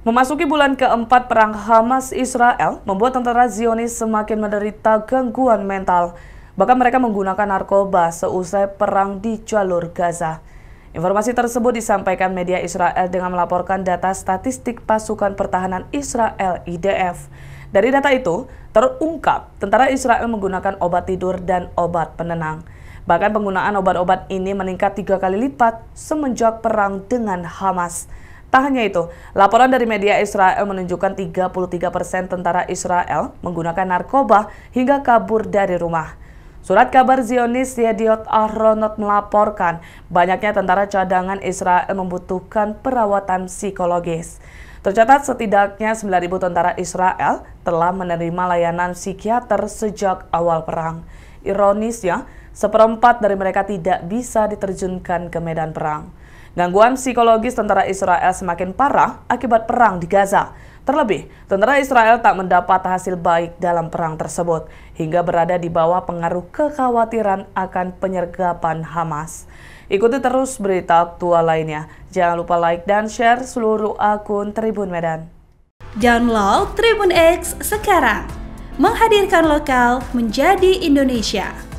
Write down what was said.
Memasuki bulan keempat perang Hamas-Israel, membuat tentara Zionis semakin menderita gangguan mental. Bahkan mereka menggunakan narkoba seusai perang di jalur Gaza. Informasi tersebut disampaikan media Israel dengan melaporkan data statistik pasukan pertahanan Israel IDF. Dari data itu, terungkap tentara Israel menggunakan obat tidur dan obat penenang. Bahkan penggunaan obat-obat ini meningkat tiga kali lipat semenjak perang dengan Hamas. Tak hanya itu, laporan dari media Israel menunjukkan 33% tentara Israel menggunakan narkoba hingga kabur dari rumah. Surat kabar Zionis Yediot Ahronot melaporkan banyaknya tentara cadangan Israel membutuhkan perawatan psikologis. Tercatat setidaknya 9.000 tentara Israel telah menerima layanan psikiater sejak awal perang. Ironisnya, seperempat dari mereka tidak bisa diterjunkan ke medan perang. Gangguan psikologis tentara Israel semakin parah akibat perang di Gaza. Terlebih, tentara Israel tak mendapat hasil baik dalam perang tersebut, hingga berada di bawah pengaruh kekhawatiran akan penyergapan Hamas. Ikuti terus berita tua lainnya. Jangan lupa like dan share seluruh akun Tribun Medan. Download Tribun X sekarang. Menghadirkan lokal menjadi Indonesia.